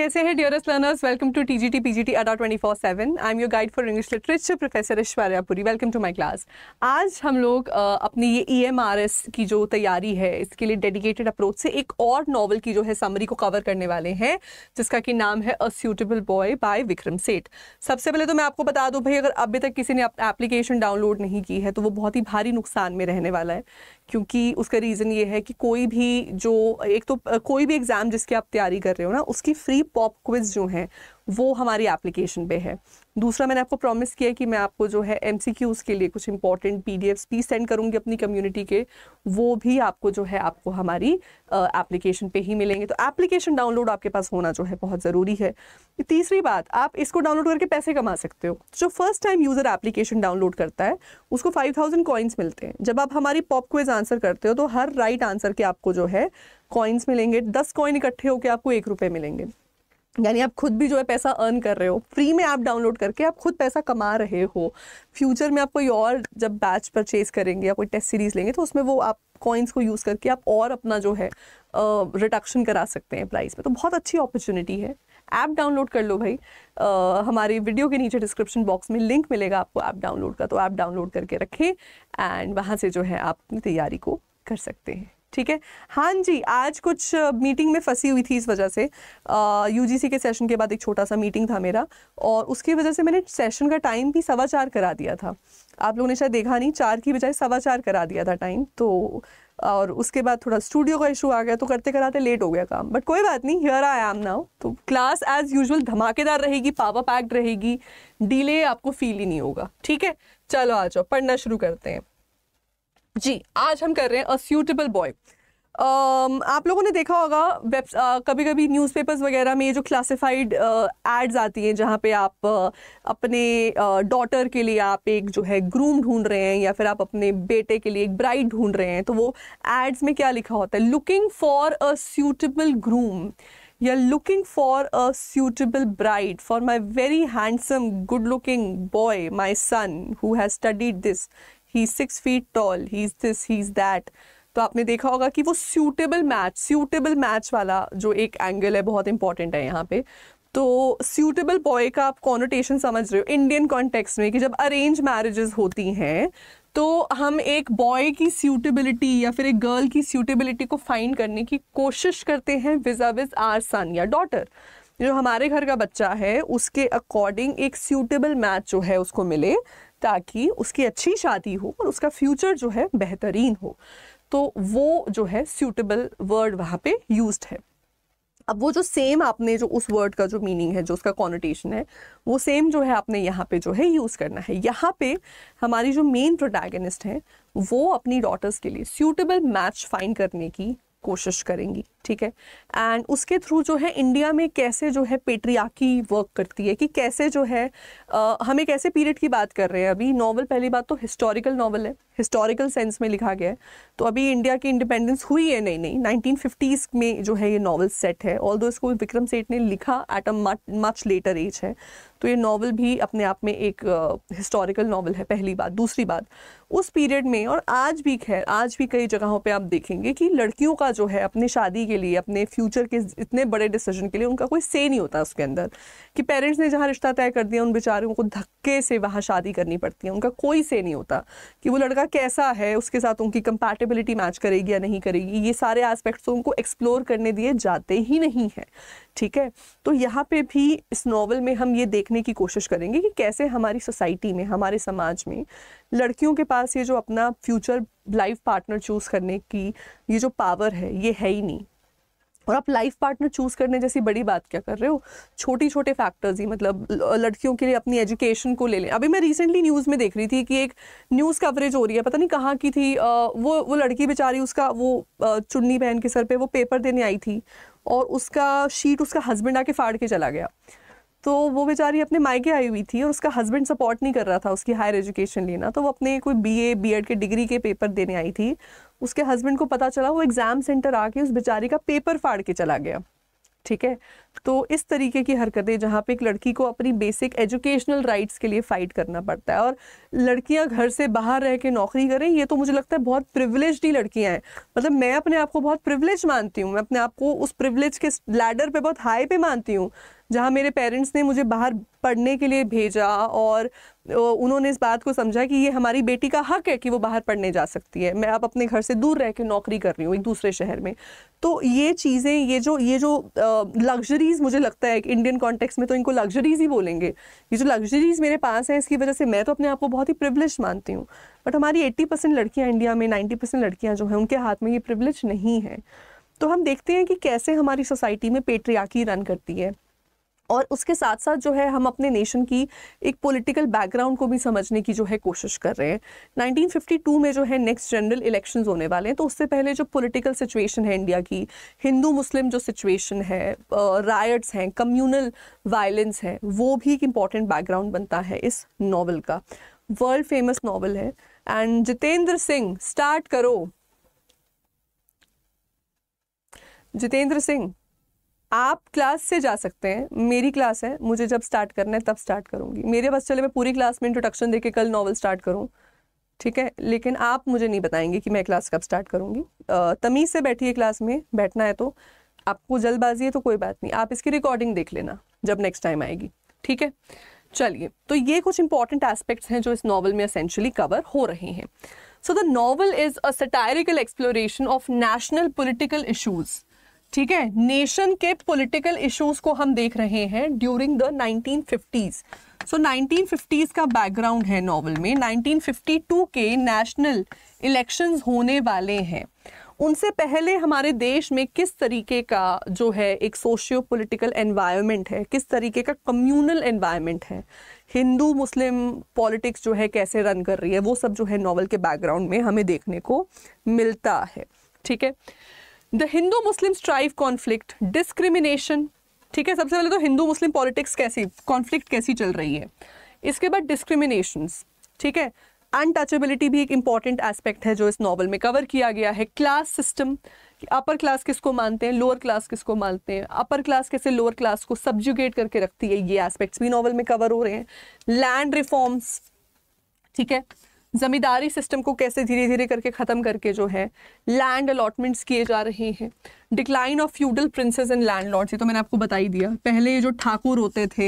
कैसे हैं dearest learners welcome to T T G P G T अडा four seven I am your guide for English literature professor Aishwarya Puri welcome to my class आज हम लोग अपनी ये ई एम आर एस की जो तैयारी है इसके लिए डेडिकेटेड अप्रोच से एक और नॉवल की जो है समरी को कवर करने वाले हैं जिसका कि नाम है a suitable boy by Vikram Seth सबसे पहले तो मैं आपको बता दूँ भाई अगर अभी तक किसी ने एप्लीकेशन डाउनलोड नहीं की है तो वो बहुत ही भारी नुकसान में रहने वाला है क्योंकि उसका रीज़न ये है कि कोई भी जो एक तो कोई भी एग्ज़ाम जिसकी आप तैयारी कर रहे हो ना उसकी फ्री पॉप क्विज़ जो है वो हमारी एप्लीकेशन पे है दूसरा मैंने आपको प्रॉमिस किया कि मैं आपको जो है एम के लिए कुछ इंपॉर्टेंट पी भी सेंड करूँगी अपनी कम्युनिटी के वो भी आपको जो है आपको हमारी एप्लीकेशन पे ही मिलेंगे तो एप्लीकेशन डाउनलोड आपके पास होना जो है बहुत ज़रूरी है तीसरी बात आप इसको डाउनलोड करके पैसे कमा सकते हो जो first time user application download करता है उसको फाइव थाउजेंड कॉइन्स मिलते हैं जब आप हमारी पॉप क्वेज आंसर करते हो तो हर राइट right आंसर के आपको जो है कॉइन्स मिलेंगे दस कॉइन इकट्ठे होकर आपको एक रुपये मिलेंगे यानी आप खुद भी जो है पैसा अर्न कर रहे हो फ्री में ऐप डाउनलोड करके आप खुद पैसा कमा रहे हो फ्यूचर में आप कोई और जब बैच परचेज करेंगे या कोई टेस्ट सीरीज़ लेंगे तो उसमें वो आप कॉइन्स को यूज़ करके आप और अपना जो है रिडक्शन करा सकते हैं प्राइस में तो बहुत अच्छी अपॉर्चुनिटी है ऐप डाउनलोड कर लो भाई आ, हमारे वीडियो के नीचे डिस्क्रिप्शन बॉक्स में लिंक मिलेगा आपको ऐप डाउनलोड का तो ऐप डाउनलोड करके रखें एंड वहाँ से जो है आप अपनी तैयारी को कर सकते हैं ठीक है हाँ जी आज कुछ मीटिंग में फंसी हुई थी इस वजह से यूजीसी के सेशन के बाद एक छोटा सा मीटिंग था मेरा और उसकी वजह से मैंने सेशन का टाइम भी सवा चार करा दिया था आप लोगों ने शायद देखा नहीं चार की बजाय सवा चार करा दिया था टाइम तो और उसके बाद थोड़ा स्टूडियो का इशू आ गया तो करते कराते लेट हो गया काम बट कोई बात नहीं हियर आई एम नाउ तो क्लास एज यूजल धमाकेदार रहेगी पावर पैक्ड रहेगी डिले आपको फील ही नहीं होगा ठीक है चलो आ जाओ पढ़ना शुरू करते हैं जी आज हम कर रहे हैं अ सूटेबल बॉय आप लोगों ने देखा होगा वेब कभी कभी न्यूज़पेपर्स वगैरह में ये जो क्लासिफाइड एड्स आती हैं जहाँ पे आप uh, अपने डॉटर uh, के लिए आप एक जो है ग्रूम ढूंढ रहे हैं या फिर आप अपने बेटे के लिए एक ब्राइड ढूंढ रहे हैं तो वो एड्स में क्या लिखा होता है looking for a suitable groom या looking for a suitable bride for my very handsome good looking boy my son who has studied this he six feet tall he is this he is that तो आपने देखा होगा कि वो suitable match suitable match वाला जो एक angle है बहुत इंपॉर्टेंट है यहाँ पे तो सूटेबल बॉय का आप कॉनोटेशन समझ रहे हो इंडियन कॉन्टेक्स्ट में कि जब अरेंज मैरिजेस होती हैं तो हम एक बॉय की सूटेबिलिटी या फिर एक गर्ल की सूटेबिलिटी को फाइंड करने की कोशिश करते हैं विजा विज आर सन या डॉटर जो हमारे घर का बच्चा है उसके अकॉर्डिंग एक सूटेबल मैच जो है उसको मिले ताकि उसकी अच्छी शादी हो और उसका फ्यूचर जो है बेहतरीन हो तो वो जो है सूटेबल वर्ड वहाँ पे यूज है अब वो जो सेम आपने जो उस वर्ड का जो मीनिंग है जो उसका कॉनोटेशन है वो सेम जो है आपने यहाँ पे जो है यूज़ करना है यहाँ पे हमारी जो मेन प्रोटैगनिस्ट हैं वो अपनी डॉटर्स के लिए सूटेबल मैच फाइंड करने की कोशिश करेंगी ठीक है एंड उसके थ्रू जो है इंडिया में कैसे जो है पेट्रियाकी वर्क करती है कि कैसे जो है आ, हम एक ऐसे पीरियड की बात कर रहे हैं अभी नॉवल पहली बात तो हिस्टोरिकल नॉवल है हिस्टोरिकल सेंस में लिखा गया है तो अभी इंडिया की इंडिपेंडेंस हुई है नहीं नहीं 1950s में जो है ये नावल सेट है ऑल इसको विक्रम सेठ ने लिखा at a much later age है तो ये नावल भी अपने आप में एक हिस्टोरिकल uh, नावल है पहली बात दूसरी बात उस पीरियड में और आज भी खैर आज भी कई जगहों पे आप देखेंगे कि लड़कियों का जो है अपने शादी के लिए अपने फ्यूचर के इतने बड़े डिसीजन के लिए उनका कोई से नहीं होता उसके अंदर कि पेरेंट्स ने जहाँ रिश्ता तय कर दिया उन बेचारों को धक्के से वहाँ शादी करनी पड़ती है उनका कोई से नहीं होता कि वो लड़का कैसा है उसके साथ उनकी कंपैटिबिलिटी मैच करेगी या नहीं करेगी ये सारे एस्पेक्ट्स तो उनको एक्सप्लोर करने दिए जाते ही नहीं है ठीक है तो यहाँ पे भी इस नॉवल में हम ये देखने की कोशिश करेंगे कि कैसे हमारी सोसाइटी में हमारे समाज में लड़कियों के पास ये जो अपना फ्यूचर लाइफ पार्टनर चूज़ करने की ये जो पावर है ये है ही नहीं और आप लाइफ पार्टनर चूज करने जैसी बड़ी बात क्या कर रहे हो छोटी छोटे फैक्टर्स ही मतलब लड़कियों के लिए अपनी एजुकेशन को ले लें अभी मैं रिसेंटली न्यूज़ में देख रही थी कि एक न्यूज़ कवरेज हो रही है पता नहीं कहाँ की थी वो वो लड़की बेचारी उसका वो चुन्नी पहन के सर पे वो पेपर देने आई थी और उसका शीट उसका हस्बैंड आके फाड़ के चला गया तो वो बेचारी अपने मायके आई हुई थी और उसका हस्बैंड सपोर्ट नहीं कर रहा था उसकी हायर एजुकेशन लेना तो वो अपने कोई बीए बीएड के डिग्री के पेपर देने आई थी उसके हस्बैंड को पता चला वो एग्ज़ाम सेंटर आके उस बेचारी का पेपर फाड़ के चला गया ठीक है तो इस तरीके की हरकतें जहाँ पे एक लड़की को अपनी बेसिक एजुकेशनल राइट्स के लिए फ़ाइट करना पड़ता है और लड़कियाँ घर से बाहर रह के नौकरी करें ये तो मुझे लगता है बहुत प्रिविलेज ही लड़कियाँ हैं मतलब मैं अपने आप को बहुत प्रिविलेज मानती हूँ मैं अपने आप को उस प्रिविलेज के लैडर पे बहुत हाई पे मानती हूँ जहाँ मेरे पेरेंट्स ने मुझे बाहर पढ़ने के लिए भेजा और उन्होंने इस बात को समझा कि ये हमारी बेटी का हक है कि वो बाहर पढ़ने जा सकती है मैं अब अपने घर से दूर रह के नौकरी कर रही हूँ एक दूसरे शहर में तो ये चीज़ें ये जो ये जो लग्जरीज़ मुझे लगता है कि इंडियन कॉन्टेक्स में तो इनको लग्जरीज़ ही बोलेंगे ये जो लग्जरीज़ मेरे पास हैं इसकी वजह से मैं तो अपने आप को बहुत ही प्रिवलिज मानती हूँ बट हमारी एट्टी परसेंट लड़कियाँ इंडिया में नाइन्टी परसेंट लड़कियाँ जो हैं उनके हाथ में ये प्रिवलिज नहीं है तो हम देखते हैं कि कैसे हमारी सोसाइटी में पेट्रियाकी रन करती है और उसके साथ साथ जो है हम अपने नेशन की एक पॉलिटिकल बैकग्राउंड को भी समझने की जो है कोशिश कर रहे हैं 1952 में जो है नेक्स्ट जनरल इलेक्शंस होने वाले हैं तो उससे पहले जो पॉलिटिकल सिचुएशन है इंडिया की हिंदू मुस्लिम जो सिचुएशन है रायट्स हैं कम्यूनल वायलेंस है वो भी एक इम्पॉर्टेंट बैकग्राउंड बनता है इस नावल का वर्ल्ड फेमस नावल है एंड जितेंद्र सिंह स्टार्ट करो जितेंद्र सिंह आप क्लास से जा सकते हैं मेरी क्लास है मुझे जब स्टार्ट करना है तब स्टार्ट करूंगी मेरे बस चले मैं पूरी क्लास में इंट्रोडक्शन देके कल नॉवल स्टार्ट करूँ ठीक है लेकिन आप मुझे नहीं बताएंगे कि मैं क्लास कब स्टार्ट करूँगी तमीज़ से बैठिए क्लास में बैठना है तो आपको जल्दबाजी है तो कोई बात नहीं आप इसकी रिकॉर्डिंग देख लेना जब नेक्स्ट टाइम आएगी ठीक है चलिए तो ये कुछ इंपॉर्टेंट एस्पेक्ट्स हैं जो इस नॉवल में असेंशली कवर हो रहे हैं so the novel is a satirical exploration of national political issues ठीक है नेशन के पॉलिटिकल इश्यूज को हम देख रहे हैं during the 1950s so so, 1950s का बैकग्राउंड है नॉवल में 1952 के नेशनल इलेक्शंस होने वाले हैं उनसे पहले हमारे देश में किस तरीके का जो है एक सोशियो पॉलिटिकल एनवायरनमेंट है किस तरीके का कम्युनल एनवायरनमेंट है हिंदू मुस्लिम पॉलिटिक्स जो है कैसे रन कर रही है वो सब जो है नॉवल के बैकग्राउंड में हमें देखने को मिलता है ठीक है the Hindu Muslim strive conflict discrimination ठीक है सबसे पहले तो हिंदू मुस्लिम पॉलिटिक्स कैसी कॉन्फ्लिक्ट कैसी चल रही है इसके बाद डिस्क्रिमिनेशन ठीक है अनटचेबिलिटी भी एक इंपॉर्टेंट एस्पेक्ट है जो इस नॉवल में कवर किया गया है क्लास सिस्टम अपर क्लास किसको मानते हैं लोअर क्लास किसको मानते हैं अपर क्लास कैसे लोअर क्लास को सब्जुगेट करके रखती है ये एस्पेक्ट्स भी नॉवल में कवर हो रहे हैं लैंड रिफॉर्म्स ठीक है ज़मींदारी सिस्टम को कैसे धीरे धीरे करके ख़त्म करके जो है लैंड अलॉटमेंट्स किए जा रहे हैं decline of feudal princes and landlords ये तो मैंने आपको बता ही दिया पहले ये जो ठाकुर होते थे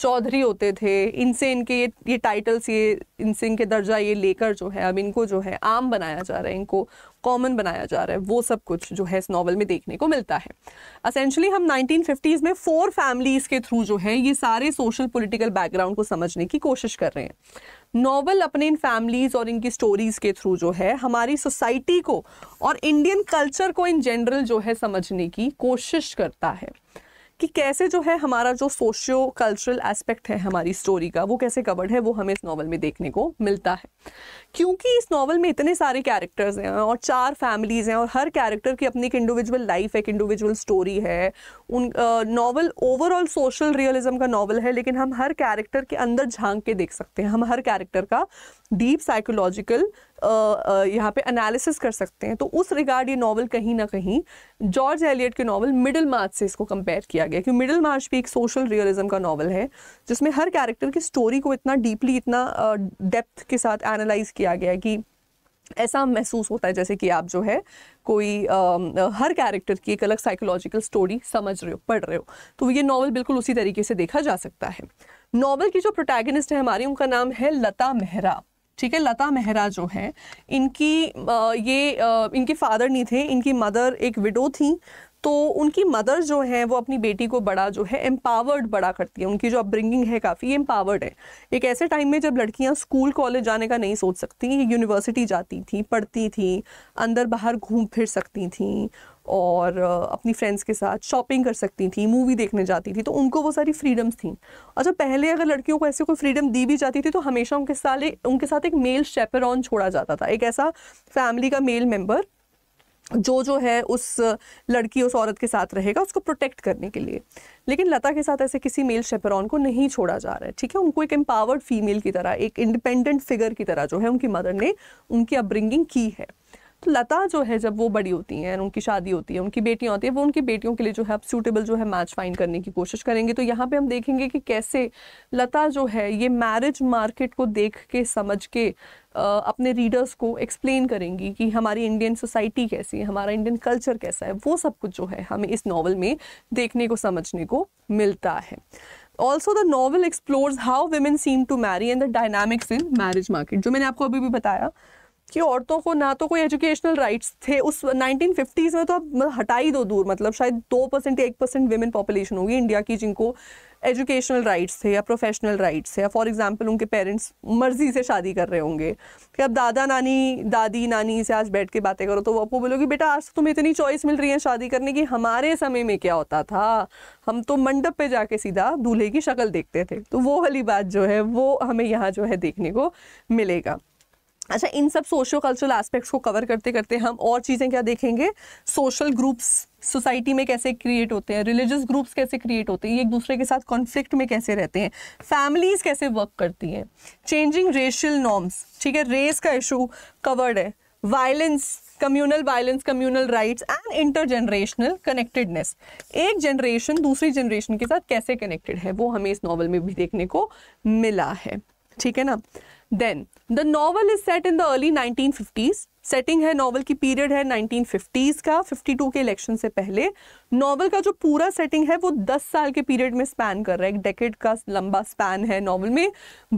चौधरी होते थे इनसे इनके ये ये टाइटल्स ये इनसे इनके दर्जा ये लेकर जो है अब इनको जो है आम बनाया जा रहा है इनको कॉमन बनाया जा रहा है वो सब कुछ जो है इस नॉवल में देखने को मिलता है असेंशली हम फिफ्टीज में फोर फैमिलीज़ के थ्रू जो है ये सारे सोशल पोलिटिकल बैकग्राउंड को समझने की कोशिश कर रहे हैं नॉवल अपने इन फैमिलीज़ और इनकी स्टोरीज़ के थ्रू जो है हमारी सोसाइटी को और इंडियन कल्चर को इन जनरल जो है समझने की कोशिश करता है कि कैसे जो है हमारा जो सोशियो कल्चरल एस्पेक्ट है हमारी स्टोरी का वो कैसे कवर्ड है वो हमें इस नावल में देखने को मिलता है क्योंकि इस नावल में इतने सारे कैरेक्टर्स हैं और चार फैमिलीज़ हैं और हर कैरेक्टर की अपनी एक इंडिविजुअल लाइफ है एक इंडिविजुअल स्टोरी है उन नावल ओवरऑल सोशल रियलिज्म का नावल है लेकिन हम हर कैरेक्टर के अंदर झांक के देख सकते हैं हम हर कैरेक्टर का डीप साइकोलॉजिकल uh, uh, यहाँ पे एनालिसिस कर सकते हैं तो उस रिगार्ड ये नावल कहीं ना कहीं जॉर्ज एलियट के नावल मिडिल मार्च से इसको कंपेयर किया गया क्योंकि मिडिल मार्च भी एक सोशल रियलिज्म का नावल है जिसमें हर कैरेक्टर की स्टोरी को इतना डीपली इतना डेप्थ uh, के साथ एनालाइज किया गया कि ऐसा महसूस होता है जैसे कि आप जो है कोई आ, um, हर कैरेक्टर की एक अलग साइकोलॉजिकल स्टोरी समझ रहे हो पढ़ रहे हो तो ये नावल बिल्कुल उसी तरीके से देखा जा सकता है नावल की जो प्रोटैगनिस्ट है हमारी उनका नाम है लता मेहरा ठीक है लता मेहरा जो है इनकी ये इनके फादर नहीं थे इनकी मदर एक विडो थी तो उनकी मदर जो है वो अपनी बेटी को बड़ा जो है एम्पावर्ड बड़ा करती है उनकी जो अपब्रिंगिंग है काफ़ी एम्पावर्ड है एक ऐसे टाइम में जब लड़कियां स्कूल कॉलेज जाने का नहीं सोच सकती यूनिवर्सिटी जाती थी पढ़ती थी अंदर बाहर घूम फिर सकती थी और अपनी फ्रेंड्स के साथ शॉपिंग कर सकती थी मूवी देखने जाती थी तो उनको वो सारी फ्रीडम्स थी और जब पहले अगर लड़कियों को ऐसी कोई फ्रीडम दी भी जाती थी तो हमेशा उनके साथ उनके साथ एक मेल शेपरॉन छोड़ा जाता था एक ऐसा फैमिली का मेल मेम्बर जो जो है उस लड़की उस औरत के साथ रहेगा उसको प्रोटेक्ट करने के लिए लेकिन लता के साथ ऐसे किसी मेल शेपरॉन को नहीं छोड़ा जा रहा है ठीक है उनको एक एम्पावर्ड फीमेल की तरह एक इंडिपेंडेंट फिगर की तरह जो है उनकी मदर ने उनकी अपब्रिंगिंग की है तो लता जो है जब वो बड़ी होती हैं उनकी शादी होती है उनकी बेटियाँ होती हैं वो उनकी बेटियों के लिए जो है अब सूटेबल जो है मैच फाइंड करने की कोशिश करेंगे तो यहाँ पे हम देखेंगे कि कैसे लता जो है ये मैरिज मार्केट को देख के समझ के अपने रीडर्स को एक्सप्लेन करेंगी कि हमारी इंडियन सोसाइटी कैसी है हमारा इंडियन कल्चर कैसा है वो सब कुछ जो है हमें इस नावल में देखने को समझने को मिलता है also the novel explores how women seem to marry and the dynamics in marriage market जो मैंने आपको अभी भी बताया कि औरतों को ना तो कोई एजुकेशनल राइट्स थे उस 1950s में तो अब मतलब हटा ही दो दूर मतलब शायद दो परसेंट या एक परसेंट वेमेन पॉपुलेशन होगी इंडिया की जिनको एजुकेशनल राइट्स थे या प्रोफेशनल राइट्स थे या फॉर एग्जांपल उनके पेरेंट्स मर्जी से शादी कर रहे होंगे कि अब दादा नानी दादी नानी से आज बैठ के बातें करो तो वो आपको बोलोगे बेटा आज तो तुम्हें इतनी चॉइस मिल रही है शादी करने की हमारे समय में क्या होता था हम तो मंडप पे जाके सीधा दूल्हे की शक्ल देखते थे तो वो वाली बात जो है वो हमें यहाँ जो है देखने को मिलेगा अच्छा इन सब सोशो कल्चरल एस्पेक्ट्स को कवर करते करते हम और चीज़ें क्या देखेंगे सोशल ग्रुप्स सोसाइटी में कैसे क्रिएट होते हैं रिलीजियस ग्रुप्स कैसे क्रिएट होते हैं एक दूसरे के साथ कॉन्फ्लिक्ट में कैसे रहते हैं फैमिलीज़ कैसे वर्क करती हैं चेंजिंग रेशियल नॉर्म्स ठीक है रेस का इशू कवर्ड है violence communal violence communal riots and inter generational connectedness एक जनरेशन दूसरी जनरेशन के साथ कैसे कनेक्टेड है वो हमें इस नॉवल में भी देखने को मिला है ठीक है ना then the novel is set in the early nineteen fifties setting है नॉवल की पीरियड है 1950s का 52 के इलेक्शन से पहले नॉवल का जो पूरा सेटिंग है वो 10 साल के पीरियड में स्पैन कर रहा है एक डेकेड का लंबा स्पैन है नॉवल में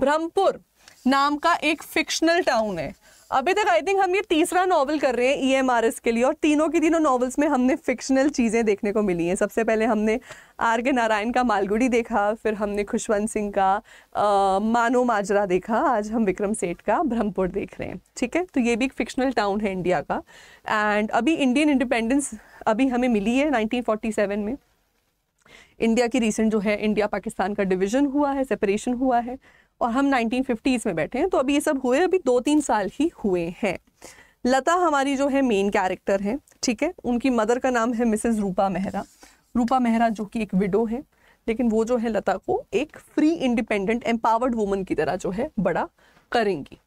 ब्रह्मपुर नाम का एक फिक्शनल टाउन है अभी तक आई थिंक हम ये तीसरा नॉवल कर रहे हैं ई एम आर एस के लिए और तीनों की तीनों नॉवल्स में हमने फिक्शनल चीज़ें देखने को मिली हैं सबसे पहले हमने आर के नारायण का मालगुड़ी देखा फिर हमने खुशवंत सिंह का आ, मानो माजरा देखा आज हम विक्रम सेठ का ब्रह्मपुर देख रहे हैं ठीक है तो ये भी एक फिक्शनल टाउन है इंडिया का एंड अभी इंडियन इंडिपेंडेंस अभी हमें मिली है नाइनटीन में इंडिया की रिसेंट जो है इंडिया पाकिस्तान का डिवीजन हुआ है सेपरेशन हुआ है और हम 1950s में बैठे हैं तो अभी ये सब हुए अभी दो तीन साल ही हुए हैं लता हमारी जो है मेन कैरेक्टर है ठीक है उनकी मदर का नाम है मिसेज रूपा मेहरा रूपा मेहरा जो कि एक विडो है लेकिन वो जो है लता को एक फ्री इंडिपेंडेंट एम्पावर्ड वुमन की तरह जो है बड़ा करेंगी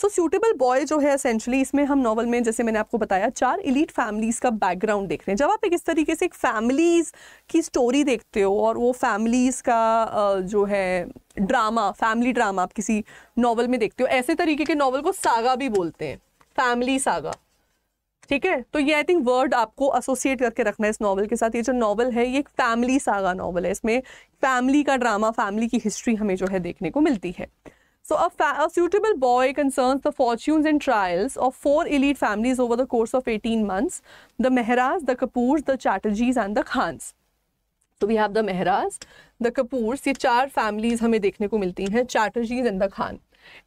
सो सूटेबल बॉय जो है असेंशली इसमें हम नॉवल में जैसे मैंने आपको बताया चार इलीट फैमिलीज़ का बैकग्राउंड देख रहे हैं जब आप एक इस तरीके से एक फैमिलीज़ की स्टोरी देखते हो और वो फैमिलीज़ का जो है ड्रामा फैमिली ड्रामा आप किसी नावल में देखते हो ऐसे तरीके के नावल को सागा भी बोलते हैं फैमिली सागा ठीक है तो ये आई थिंक वर्ड आपको एसोसिएट करके रखना है इस नावल के साथ ये जो नावल है ये एक फैमिली सागा नावल है इसमें फैमिली का ड्रामा फैमिली की हिस्ट्री हमें जो है देखने को मिलती है So a, a suitable boy concerns the fortunes and trials of four elite families over the course of 18 months, the Mehras, the Kapoors, the Chatterjees and the Khans. So we have the Mehras, the Kapoors, These four families we get to see. Chatterjees and the Khan.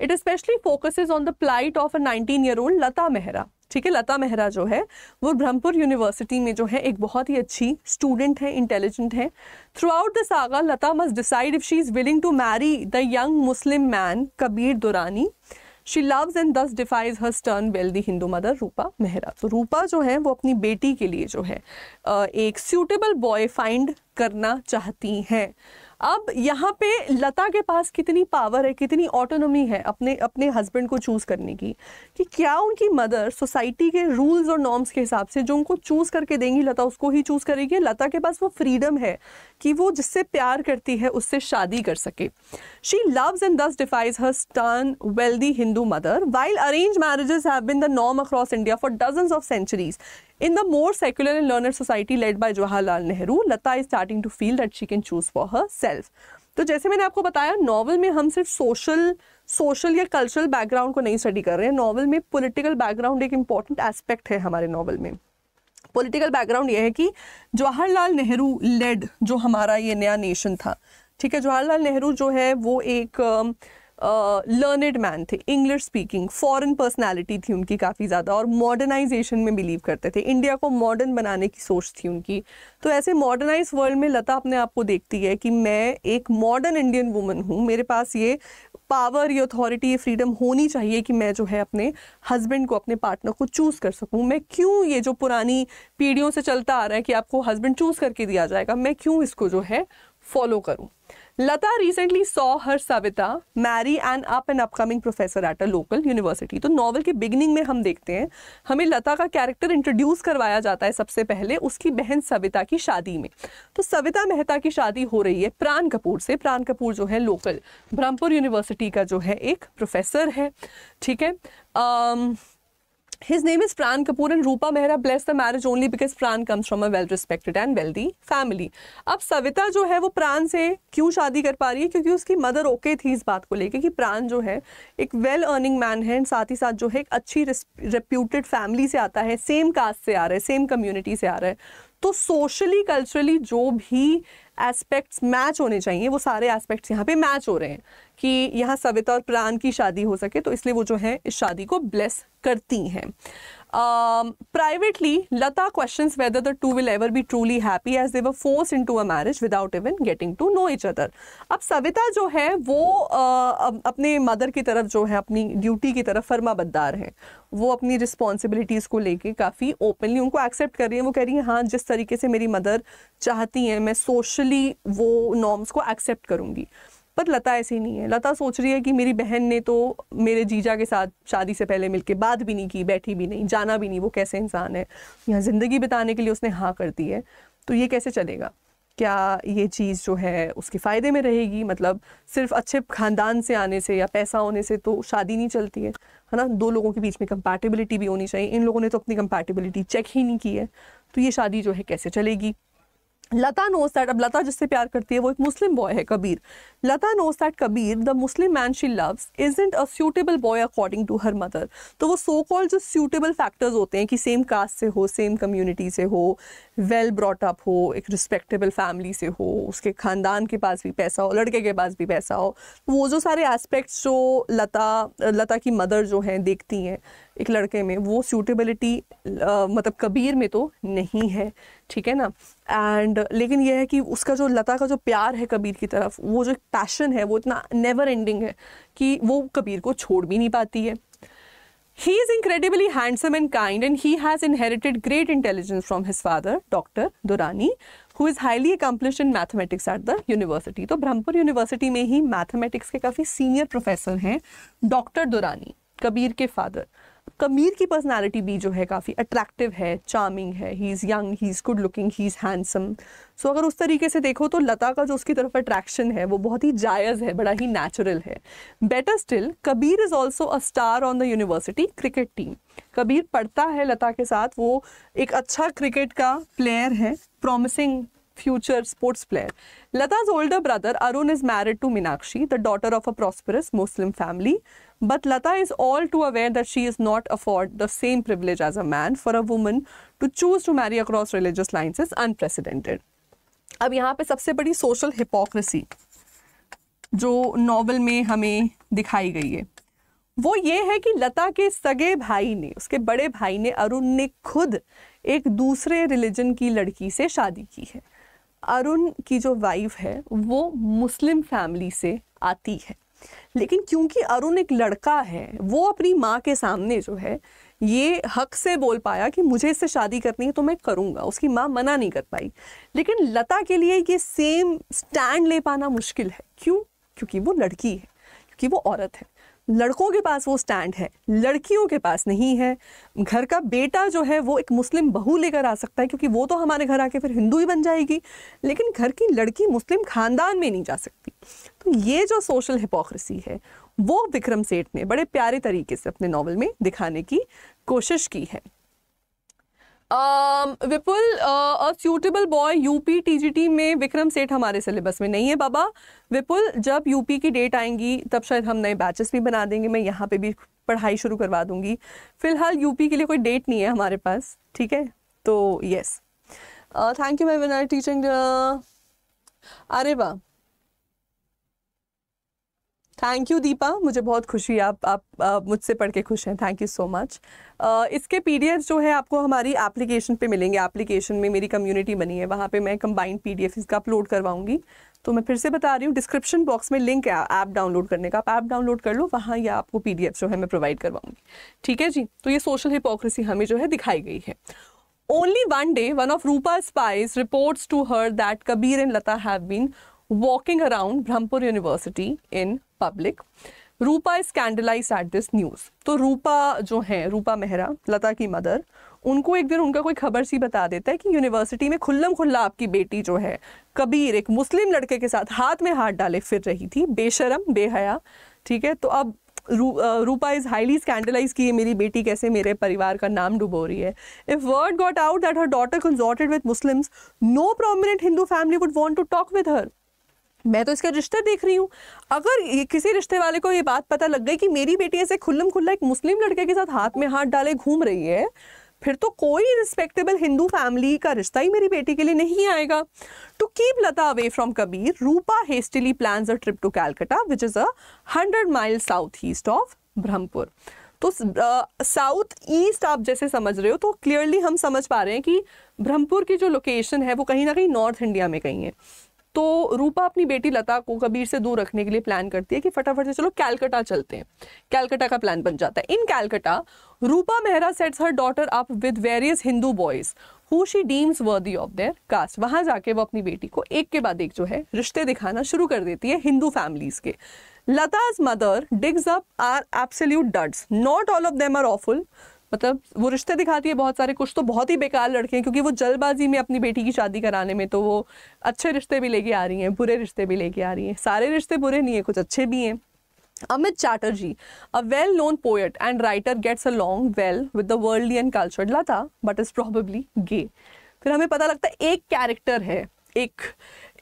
It especially focuses on the plight of a nineteen year old Lata Mehra ठीक है लता मेहरा जो है वो Brahmapur university में जो है एक बहुत ही अच्छी स्टूडेंट है इंटेलिजेंट है throughout the saga Lata must decide if she is willing to marry the young Muslim man Kabir Durrani she loves and thus defies her stern wealthy Hindu mother Rupa Mehra तो रूपा जो है वो अपनी बेटी के लिए जो है एक सूटेबल बॉय फाइंड करना चाहती हैं अब यहाँ पे लता के पास कितनी पावर है कितनी ऑटोनोमी है अपने अपने हस्बैंड को चूज़ करने की कि क्या उनकी मदर सोसाइटी के रूल्स और नॉर्म्स के हिसाब से जो उनको चूज़ करके देंगी लता उसको ही चूज़ करेगी लता के पास वो फ्रीडम है कि वो जिससे प्यार करती है उससे शादी कर सके she loves and thus defies her stern wealthy Hindu mother while arrange marriages have been the norm across India for dozen of centuries the more secular and learner society led by Jawaharlal Nehru Lata is starting to feel that she can choose for herself तो जैसे मैंने आपको बताया novel में हम सिर्फ social social या cultural background को नहीं स्टडी कर रहे हैं नॉवल में पॉलिटिकल बैकग्राउंड एक इंपॉर्टेंट एस्पेक्ट है हमारे नॉवल में पॉलिटिकल बैकग्राउंड यह है कि जवाहरलाल नेहरू लेड जो हमारा ये नया नेशन था ठीक है जवाहरलाल नेहरू जो है वो एक uh, लर्नड मैन थे इंग्लिश स्पीकिंग फॉरेन पर्सनालिटी थी उनकी काफ़ी ज़्यादा और मॉडर्नाइजेशन में बिलीव करते थे इंडिया को मॉडर्न बनाने की सोच थी उनकी तो ऐसे मॉडर्नाइज वर्ल्ड में लता अपने आप को देखती है कि मैं एक मॉडर्न इंडियन वुमन हूँ मेरे पास ये पावर ये अथॉरिटी ये फ्रीडम होनी चाहिए कि मैं जो है अपने हस्बैंड को अपने पार्टनर को चूज़ कर सकूँ मैं क्यों ये जो पुरानी पीढ़ियों से चलता आ रहा है कि आपको हस्बैंड चूज़ करके दिया जाएगा मैं क्यों इसको जो है फॉलो करूँ Lata recently saw her Savita marry and up and upcoming professor at a local university तो नॉवल के बिगिनिंग में हम देखते हैं हमें लता का कैरेक्टर इंट्रोड्यूस करवाया जाता है सबसे पहले उसकी बहन सविता की शादी में तो सविता मेहता की शादी हो रही है प्राण कपूर से प्राण कपूर जो है लोकल ब्रह्मपुर यूनिवर्सिटी का जो है एक प्रोफेसर है ठीक है um, His name is Pran Kapoor and Rupa Mehra blessed the marriage only because Pran comes from a well-respected and wealthy family. अब सविता जो है वो प्राण से क्यों शादी कर पा रही है क्योंकि उसकी मदर ओके थी इस बात को लेके कि प्राण जो है एक वेल अर्निंग मैन है एंड साथ ही साथ जो है एक अच्छी रिप्यूटेड फैमिली से आता है सेम कास्ट से आ रहा है सेम कम्युनिटी से आ रहा है तो सोशली कल्चरली जो भी एस्पेक्ट्स मैच होने चाहिए वो सारे एस्पेक्ट्स यहाँ पे मैच हो रहे हैं कि यहाँ सविता और प्राण की शादी हो सके तो इसलिए वो जो है इस शादी को ब्लेस करती हैं Um, privately, Lata questions whether the two will ever be truly happy as they were forced into a marriage without even getting to know each other. अब सविता जो है वो uh, अपने मदर की तरफ जो है अपनी ड्यूटी की तरफ फर्माबदार हैं वो अपनी रिस्पॉन्सिबिलिटीज़ को लेके काफ़ी ओपनली उनको एक्सेप्ट कर रही हैं वो कह रही हैं हाँ जिस तरीके से मेरी मदर चाहती हैं मैं सोशली वो नॉर्म्स को एक्सेप्ट करूँगी पर लता ऐसी नहीं है लता सोच रही है कि मेरी बहन ने तो मेरे जीजा के साथ शादी से पहले मिलके बात भी नहीं की बैठी भी नहीं जाना भी नहीं वो कैसे इंसान है यहाँ ज़िंदगी बिताने के लिए उसने हाँ कर दी है तो ये कैसे चलेगा क्या ये चीज़ जो है उसके फ़ायदे में रहेगी मतलब सिर्फ अच्छे ख़ानदान से आने से या पैसा होने से तो शादी नहीं चलती है है ना दो लोगों के बीच में कंपैटिबिलिटी भी होनी चाहिए इन लोगों ने तो अपनी कंपैटिबिलिटी चेक ही नहीं की है तो ये शादी जो है कैसे चलेगी लता नोज दैट अब लता जिससे प्यार करती है वो एक मुस्लिम बॉय है Kabir Lata knows that Kabir the Muslim man she loves isn't a suitable boy according to her mother तो वो सो कॉल्ड जो सूटेबल फैक्टर्स होते हैं कि सेम कास्ट से हो सेम कम्युनिटी से हो वेल ब्रॉट अप हो एक रिस्पेक्टेबल फैमिली से हो उसके ख़ानदान के पास भी पैसा हो लड़के के पास भी पैसा हो वो जो सारे एस्पेक्ट्स जो लता लता की मदर जो हैं देखती हैं एक लड़के में वो सूटेबिलिटी मतलब कबीर में तो नहीं है ठीक है ना एंड लेकिन यह है कि उसका जो लता का जो प्यार है कबीर की तरफ वो जो पैशन है वो इतना नेवर एंडिंग है कि वो कबीर को छोड़ भी नहीं पाती है He is incredibly handsome and kind, and he has inherited great intelligence from his father, Dr. Durrani, who is highly accomplished in mathematics at the university. तो Brahmapur University mein hi mathematics ke kafi senior professor hain, Dr. Durrani, Kabir ke father. कमीर की personality भी जो है काफ़ी attractive है charming है he is young he is good looking he is handsome so अगर उस तरीके से देखो तो लता का जो उसकी तरफ अट्रैक्शन है वो बहुत ही जायज़ है बड़ा ही नेचुरल है better still Kabir is also a star on the university cricket team Kabir पढ़ता है लता के साथ वो एक अच्छा क्रिकेट का प्लेयर है promising future sports player Lata's older brother Arun is married to Meenakshi the daughter of a prosperous Muslim family But Lata is all too aware that she is not afforded the same privilege as a man. For a woman to choose to marry across religious lines is unprecedented. अब यहाँ पे सबसे बड़ी social hypocrisy जो novel में हमें दिखाई गई है वो ये है कि लता के सगे भाई ने उसके बड़े भाई ने अरुण ने खुद एक दूसरे रिलीजन की लड़की से शादी की है अरुण की जो वाइफ है वो मुस्लिम फैमिली से आती है लेकिन क्योंकि अरुण एक लड़का है वो अपनी माँ के सामने जो है ये हक से बोल पाया कि मुझे इससे शादी करनी है तो मैं करूँगा उसकी माँ मना नहीं कर पाई लेकिन लता के लिए ये सेम स्टैंड ले पाना मुश्किल है क्यों क्योंकि वो लड़की है क्योंकि वो औरत है लड़कों के पास वो स्टैंड है लड़कियों के पास नहीं है घर का बेटा जो है वो एक मुस्लिम बहू लेकर आ सकता है क्योंकि वो तो हमारे घर आके फिर हिंदू ही बन जाएगी लेकिन घर की लड़की मुस्लिम खानदान में नहीं जा सकती तो ये जो सोशल हिपोक्रेसी है वो विक्रम सेठ ने बड़े प्यारे तरीके से अपने नॉवल में दिखाने की कोशिश की है Vipul a suitable boy UP TGT में विक्रम सेठ हमारे सिलेबस में नहीं है बाबा विपुल जब यूपी की डेट आएंगी तब शायद हम नए बैचेस भी बना देंगे मैं यहाँ पे भी पढ़ाई शुरू करवा दूंगी फिलहाल यूपी के लिए कोई डेट नहीं है हमारे पास ठीक है तो yes thank you my teaching अरे वाह थैंक यू दीपा मुझे बहुत खुशी आप आप, आप मुझसे पढ़ के खुश हैं थैंक यू सो मच इसके पीडीएफ जो है आपको हमारी एप्लीकेशन पे मिलेंगे एप्लीकेशन में मेरी कम्युनिटी बनी है वहाँ पे मैं कंबाइंड पीडीएफ इसका अपलोड करवाऊंगी तो मैं फिर से बता रही हूँ डिस्क्रिप्शन बॉक्स में लिंक है ऐप डाउनलोड करने का आप ऐप डाउनलोड कर लो वहाँ या आपको पी जो है मैं प्रोवाइड करवाऊंगी ठीक है जी तो ये सोशल हिपोक्रेसी हमें जो है दिखाई गई है only one day one of Rupa spies reports to her that Kabir and Lata have been walking around Brahmpur university in public Rupa is scandalise at this news तो रूपा जो है रूपा मेहरा लता की मदर उनको एक दिन उनका कोई खबर सी बता देता है कि यूनिवर्सिटी में खुल्लम खुल्ला आपकी बेटी जो है कबीर एक मुस्लिम लड़के के साथ हाथ में हाथ डाले फिर रही थी बेशरम बेहया ठीक है तो अब रू, रूपा इज़ हाईली स्कैंडलाइज की मेरी बेटी कैसे मेरे परिवार का नाम डुबो रही है if word got out that her daughter consorted with Muslims no prominent Hindu family would want to talk with her मैं तो इसका रिश्ता देख रही हूँ अगर किसी रिश्ते वाले को ये बात पता लग गई कि मेरी बेटी ऐसे खुल्लम खुल्ला एक मुस्लिम लड़के के साथ हाथ में हाथ डाले घूम रही है फिर तो कोई रिस्पेक्टेबल हिंदू फैमिली का रिश्ता ही मेरी बेटी के लिए नहीं आएगा टू तो keep Lata away from Kabir Rupa hastily plan तो a trip to Calcutta which is a hundred mile south east of Brahmpur तो साउथ ईस्ट आप जैसे समझ रहे हो तो क्लियरली हम समझ पा रहे हैं कि ब्रह्मपुर की जो लोकेशन है वो कहीं ना कहीं नॉर्थ इंडिया में कहीं है तो रूपा अपनी बेटी लता को कबीर से दूर रखने के लिए प्लान करती है कि फटाफट से चलो कैलकटा चलते हैं कैलकटा का प्लान बन जाता है in Calcutta Rupa Mehra sets her daughter up with various Hindu boys who she deems worthy of their caste वहां जाके वो अपनी बेटी को एक के बाद एक जो है रिश्ते दिखाना शुरू कर देती है हिंदू फैमिलीज के Lata's mother digs up are absolute duds not all of them are awful मतलब वो रिश्ते दिखाती है बहुत सारे कुछ तो बहुत ही बेकार लड़के हैं क्योंकि वो जल्दबाजी में अपनी बेटी की शादी कराने में तो वो अच्छे रिश्ते भी लेके आ रही हैं बुरे रिश्ते भी लेके आ रही हैं सारे रिश्ते बुरे नहीं हैं कुछ अच्छे भी हैं Chatterjee a well known poet and writer gets a long well with the world and culture Lata but is probably gay फिर हमें पता लगता है एक कैरेक्टर है एक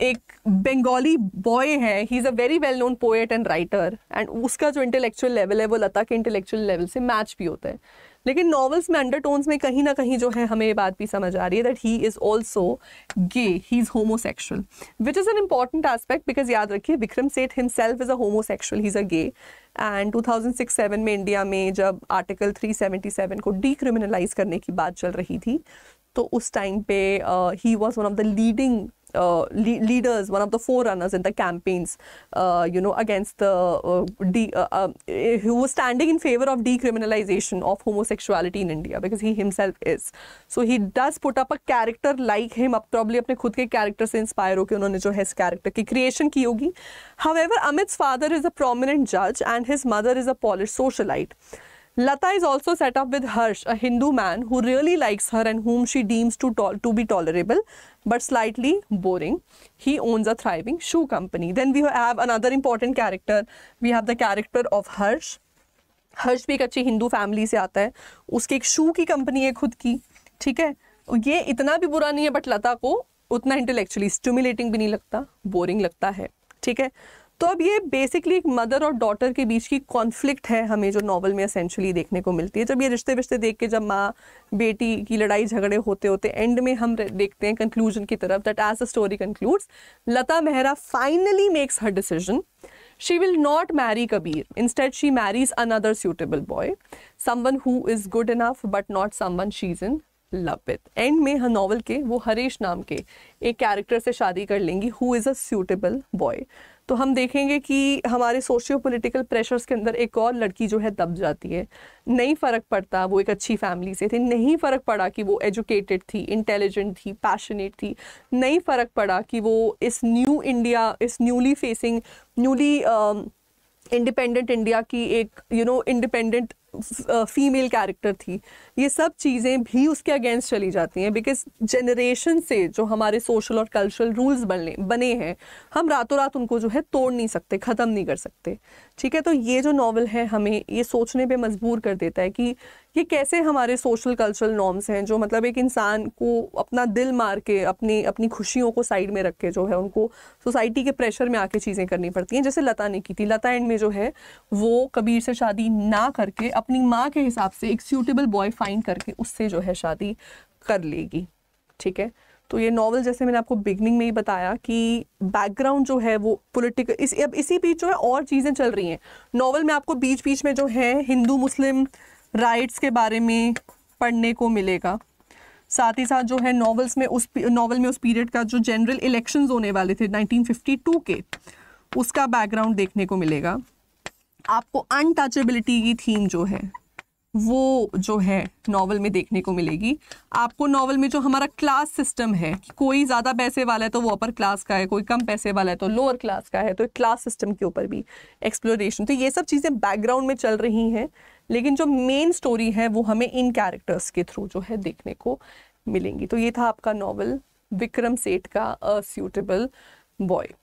एक बंगाली बॉय है he is a very well known poet and writer and उसका जो इंटेलेक्चुअल लेवल है वो लता के इंटेलेक्चुअल लेवल से मैच भी होता है लेकिन नॉवेल्स में अंडरटोन्स में कहीं ना कहीं जो है हमें ये बात भी समझ आ रही है that he is also gay he is homosexual which is an important aspect because याद रखिए Vikram Seth himself is a homosexual he is a gay and 2006-7 में इंडिया में जब आर्टिकल 377 को डिक्रिमिनलाइज करने की बात चल रही थी तो उस टाइम पे he was one of the leading uh, le leaders, one of the forerunners in the campaigns, uh, you know, against the uh, uh, uh eh, who was standing in favor of decriminalization of homosexuality in India because he himself is. So he does put up a character like him. Up probably अपने खुद के character से inspire होके उन्होंने जो his character की creation की होगी. However, Amit's father is a prominent judge and his mother is a Polish socialite. Lata is also set up with Harsh, a Hindu man who really likes her and whom she deems to, to be tolerable but slightly boring. He owns a thriving shoe company. Then we have another important character. We have the character of Harsh. हर्ष भी एक अच्छी Hindu family से आता है उसकी एक शू की company है खुद की ठीक है ये इतना भी बुरा नहीं है बट लता को उतना इंटेलेक्चुअली स्टिमुलेटिंग भी नहीं लगता बोरिंग लगता है ठीक है तो अब ये बेसिकली एक मदर और डॉटर के बीच की कॉन्फ्लिक्ट है हमें जो नॉवल में असेंशली देखने को मिलती है जब ये रिश्ते विश्ते देख के जब माँ बेटी की लड़ाई झगड़े होते होते एंड में हम देखते हैं कंक्लूजन की तरफ that as the story concludes Lata Mehra finally makes her decision she will not marry kabir instead she marries another suitable boy someone who is good enough but not someone is in love with and में हर novel के वो हरीश नाम के एक character से शादी कर लेंगी who is a suitable boy तो हम देखेंगे कि हमारे सोशियो पोलिटिकल प्रेशर्स के अंदर एक और लड़की जो है दब जाती है नहीं फ़र्क पड़ता वो एक अच्छी फैमिली से थी नहीं फ़र्क पड़ा कि वो एजुकेटेड थी इंटेलिजेंट थी पैशनेट थी नहीं फ़र्क पड़ा कि वो इस न्यू इंडिया इस newly facing newly independent India की एक you know independent female character थी ये सब चीज़ें भी उसके अगेंस्ट चली जाती हैं बिकॉज जनरेशन से जो हमारे सोशल और कल्चरल रूल्स बने बने हैं हम रातों रात उनको जो है तोड़ नहीं सकते ख़त्म नहीं कर सकते ठीक है तो ये जो नावल है हमें ये सोचने पे मजबूर कर देता है कि ये कैसे हमारे सोशल कल्चरल नॉर्म्स हैं जो मतलब एक इंसान को अपना दिल मार के अपनी अपनी खुशियों को साइड में रख के जो है उनको सोसाइटी के प्रेशर में आके चीज़ें करनी पड़ती हैं जैसे लता ने की थी लता एंड में जो है वो कबीर से शादी ना करके अपनी माँ के हिसाब से एक सूटेबल बॉय फाइंड करके उससे जो है शादी कर लेगी ठीक है तो ये नॉवल जैसे मैंने आपको बिगनिंग में ही बताया कि बैकग्राउंड जो है वो पॉलिटिकल इस अब इसी बीच जो है और चीज़ें चल रही हैं नॉवल में आपको बीच बीच में जो है हिंदू मुस्लिम राइट्स के बारे में पढ़ने को मिलेगा साथ ही साथ जो है नॉवल्स में उस नॉवल में उस पीरियड का जो जनरल इलेक्शंस होने वाले थे 1952 के उसका बैकग्राउंड देखने को मिलेगा आपको अनटचेबिलिटी की थीम जो है वो जो है नॉवल में देखने को मिलेगी आपको नॉवल में जो हमारा क्लास सिस्टम है कोई ज़्यादा पैसे वाला है तो वो अपर क्लास का है कोई कम पैसे वाला है तो लोअर क्लास का है तो क्लास सिस्टम के ऊपर भी एक्सप्लोरेशन तो ये सब चीज़ें बैकग्राउंड में चल रही हैं लेकिन जो मेन स्टोरी है वो हमें इन कैरेक्टर्स के थ्रू जो है देखने को मिलेंगी तो ये था आपका नॉवल विक्रम सेठ का a suitable boy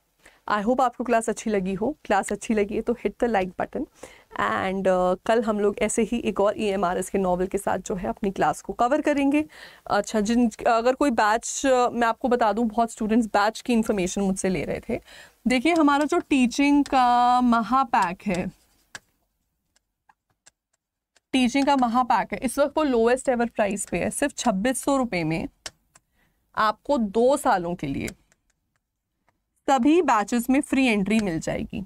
I hope आपको क्लास अच्छी लगी हो क्लास अच्छी लगी है तो hit the like button and कल हम लोग ऐसे ही एक और ई एम आर एस के नावल के साथ जो है अपनी क्लास को कवर करेंगे अच्छा जिन अगर कोई बैच uh, मैं आपको बता दूं बहुत स्टूडेंट्स बैच की इन्फॉर्मेशन मुझसे ले रहे थे देखिए हमारा जो टीचिंग का महापैक है टीचिंग का महापैक है इस वक्त वो लोएस्ट एवर प्राइस पे है सिर्फ छब्बीस सौ रुपये में आपको दो सालों के लिए सभी बैचेस में फ्री एंट्री मिल जाएगी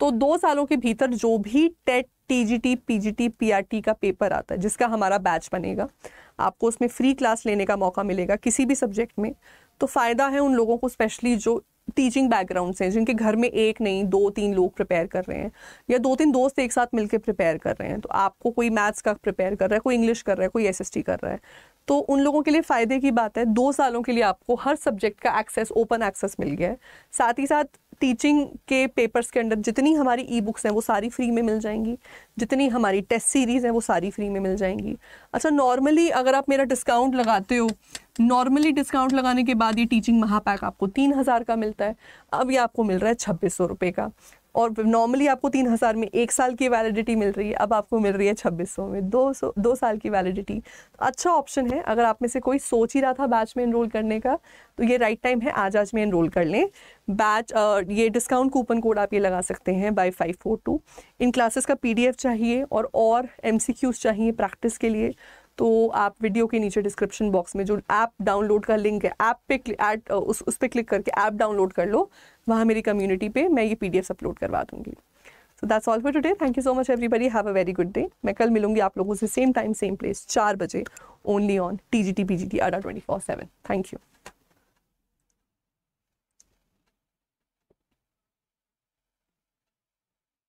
तो दो सालों के भीतर जो भी टेट टीजीटी पीजीटी पीआरटी का पेपर आता है जिसका हमारा बैच बनेगा आपको उसमें फ्री क्लास लेने का मौका मिलेगा किसी भी सब्जेक्ट में तो फ़ायदा है उन लोगों को स्पेशली जो टीचिंग बैकग्राउंड से जिनके घर में एक नहीं दो तीन लोग प्रिपेयर कर रहे हैं या दो तीन दोस्त एक साथ मिलकर प्रिपेयर कर रहे हैं तो आपको कोई मैथ्स का प्रिपेयर कर रहा है कोई इंग्लिश कर रहा है कोई एस कर रहा है तो उन लोगों के लिए फ़ायदे की बात है दो सालों के लिए आपको हर सब्जेक्ट का एक्सेस ओपन एक्सेस मिल गया है साथ ही साथ टीचिंग के पेपर्स के अंडर जितनी हमारी ई बुक्स हैं वो सारी फ्री में मिल जाएंगी जितनी हमारी टेस्ट सीरीज़ हैं वो सारी फ्री में मिल जाएंगी अच्छा नॉर्मली अगर आप मेरा डिस्काउंट लगाते हो नॉर्मली डिस्काउंट लगाने के बाद ये टीचिंग महापैक आपको तीन हज़ार का मिलता है अब ये आपको मिल रहा है छब्बीस सौ रुपये का और नॉर्मली आपको तीन हज़ार में एक साल की वैलिडिटी मिल रही है अब आपको मिल रही है छब्बीस सौ में दो सौ दो साल की वैलिडिटी अच्छा ऑप्शन है अगर आप में से कोई सोच ही रहा था बैच में इनरोल करने का तो ये राइट टाइम है आज आज में इनरोल कर लें बैच ये डिस्काउंट कूपन कोड आप ये लगा सकते हैं बाई फाइव फोर टू इन क्लासेस का पी चाहिए और और एम चाहिए प्रैक्टिस के लिए तो आप वीडियो के नीचे डिस्क्रिप्शन बॉक्स में जो ऐप डाउनलोड का लिंक है ऐप पे ऐड उस उस पर क्लिक करके ऐप डाउनलोड कर लो वहाँ मेरी कम्युनिटी पे मैं ये पी अपलोड करवा दूँगी so that's all for today thank you so much everybody have a very good day मैं कल मिलूंगी आप लोगों से सेम टाइम सेम प्लेस चार बजे only on T G T P G T आडा twenty four seven thank you